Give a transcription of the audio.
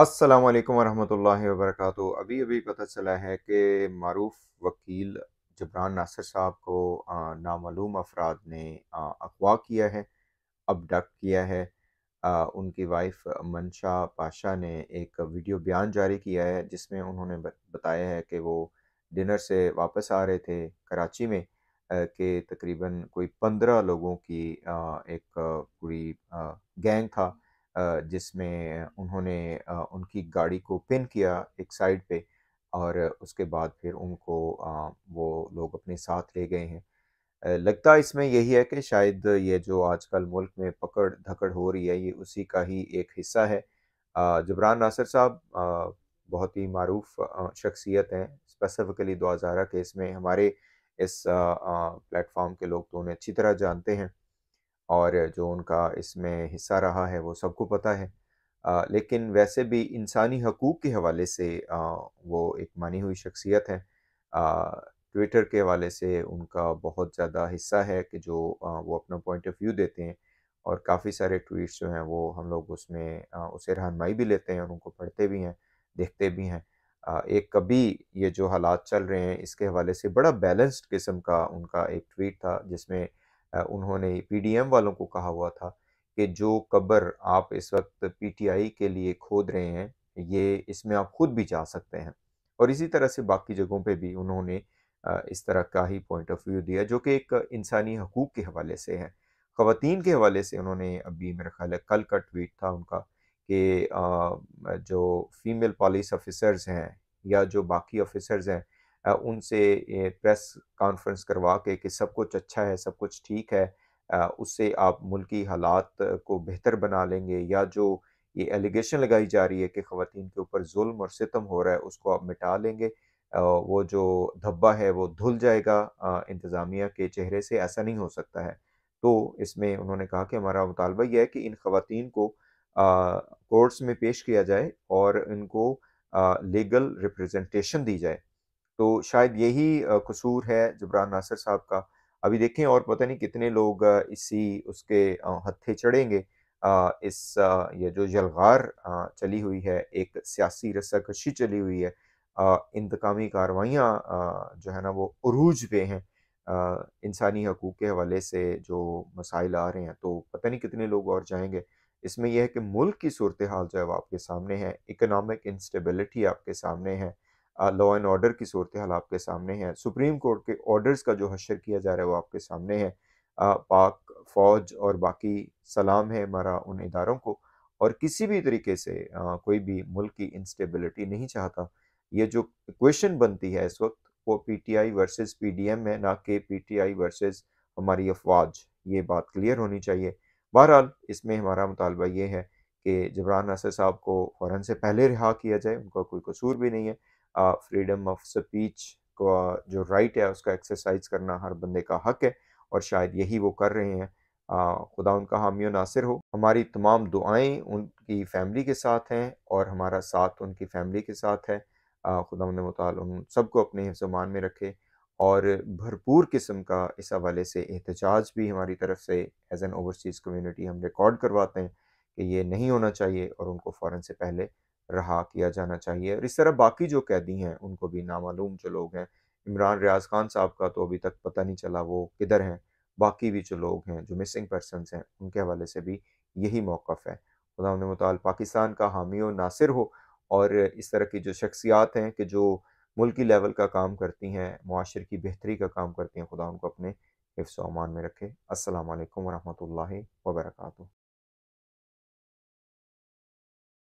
अस्सलाम वालेकुम रहमतुल्लाहि वरक अभी अभी पता चला है कि मरूफ वकील जबरान नासिर साहब को नामालूम अफराद ने अगवा किया है अबडक्ट किया है आ, उनकी वाइफ मनशा पाशा ने एक वीडियो बयान जारी किया है जिसमें उन्होंने बताया है कि वो डिनर से वापस आ रहे थे कराची में के तकरीबन कोई पंद्रह लोगों की आ, एक पूरी गैंग था जिसमें उन्होंने उनकी गाड़ी को पिन किया एक साइड पे और उसके बाद फिर उनको वो लोग अपने साथ ले गए हैं लगता है इसमें यही है कि शायद ये जो आजकल मुल्क में पकड़ धकड़ हो रही है ये उसी का ही एक हिस्सा है जबरान नासिर साहब बहुत ही मरूफ शख्सियत हैं स्पेसिफ़िकली दो हज़ारा केस में हमारे इस प्लेटफॉर्म के लोग तो उन्हें अच्छी तरह जानते हैं और जो उनका इसमें हिस्सा रहा है वो सबको पता है आ, लेकिन वैसे भी इंसानी हकूक़ के हवाले से आ, वो एक मानी हुई शख्सियत है ट्विटर के हवाले से उनका बहुत ज़्यादा हिस्सा है कि जो आ, वो अपना पॉइंट ऑफ व्यू देते हैं और काफ़ी सारे ट्वीट्स जो हैं वो हम लोग उसमें उसे रहनमाई भी लेते हैं और उनको पढ़ते भी हैं देखते भी हैं एक कभी ये जो हालात चल रहे हैं इसके हवाले से बड़ा बैलेंस्ड किस्म का उनका एक ट्वीट था जिसमें उन्होंने पीडीएम वालों को कहा हुआ था कि जो कब्र आप इस वक्त पीटीआई के लिए खोद रहे हैं ये इसमें आप खुद भी जा सकते हैं और इसी तरह से बाकी जगहों पे भी उन्होंने इस तरह का ही पॉइंट ऑफ व्यू दिया जो कि एक इंसानी हकूक़ के हवाले से है खातन के हवाले से उन्होंने अभी मेरा ख्याल है कल का ट्वीट था उनका कि जो फीमेल पुलिस ऑफिसर्स हैं या जो बाकी ऑफिसर्स हैं उनसे प्रेस कॉन्फ्रेंस करवा के कि सब कुछ अच्छा है सब कुछ ठीक है उससे आप मुल्की हालात को बेहतर बना लेंगे या जो ये एलिगेशन लगाई जा रही है कि ख़वान के ऊपर जुल्म और सितम हो रहा है उसको आप मिटा लेंगे वो जो धब्बा है वो धुल जाएगा इंतज़ामिया के चेहरे से ऐसा नहीं हो सकता है तो इसमें उन्होंने कहा कि हमारा मुतालबा यह है कि इन खातन को कोर्ट्स में पेश किया जाए और इनको लीगल रिप्रेजेंटेशन दी जाए तो शायद यही कसूर है जबरान नासिर साहब का अभी देखें और पता नहीं कितने लोग इसी उसके हत्थे चढ़ेंगे इस ये जो जलगार चली हुई है एक सियासी रस्कशी चली हुई है इंतकामी कार्रवाइयाँ जो है ना वो अरूज पे हैं इंसानी हकूक़ के हवाले से जो मसाइल आ रहे हैं तो पता नहीं कितने लोग और जाएंगे इसमें यह है कि मुल्क की सूरत हाल जो है वो आपके सामने है इकनॉमिक इंस्टेबिलिटी आपके सामने है लॉ एंड ऑर्डर की सूरत हाल आपके सामने है सुप्रीम कोर्ट के ऑर्डर्स का जो हशर किया जा रहा है वो आपके सामने है आ, पाक फ़ौज और बाकी सलाम है हमारा उन इदारों को और किसी भी तरीके से आ, कोई भी मुल्क की इंस्टेबिलिटी नहीं चाहता ये जो क्वेश्चन बनती है इस वक्त वो P T I versus P D M है ना कि पी टी आई वर्सेज़ हमारी अफवाज ये बात क्लियर होनी चाहिए बहरहाल इसमें हमारा मुतालबा ये है कि जबरान असर साहब को फ़ौरन से पहले रिहा किया जाए उनका कोई कसूर भी नहीं है फ्रीडम ऑफ स्पीच का जो राइट है उसका एक्सरसाइज करना हर बंदे का हक है और शायद यही वो कर रहे हैं खुदा उनका हामियो नासिर हो हमारी तमाम दुआएं उनकी फैमिली के साथ हैं और हमारा साथ उनकी फैमिली के साथ है ख़ुदा उन मताल उन सबको अपने हिफ्जमान में रखे और भरपूर किस्म का इस हवाले से एहतजाज भी हमारी तरफ से एज एन ओवरसीज़ कम्यूनिटी हम रिकॉर्ड करवाते हैं कि ये नहीं होना चाहिए और उनको फ़ौर से पहले रहा किया जाना चाहिए और इस तरह बाकी जो कैदी हैं उनको भी नामालूम जो लोग हैं इमरान रियाज खान साहब का तो अभी तक पता नहीं चला वो किधर हैं बाकी भी जो लोग हैं जो मिसिंग पर्सन हैं उनके हवाले से भी यही मौक़ है खुदा मताल पाकिस्तान का हामी व नासिर हो और इस तरह की जो शख्सियात हैं कि जो मुल्की लेवल का काम करती हैं माशर की बेहतरी का काम करती हैं खुदा उनको अपने हिफ्स अमान में रखे असल वरहमल वर्का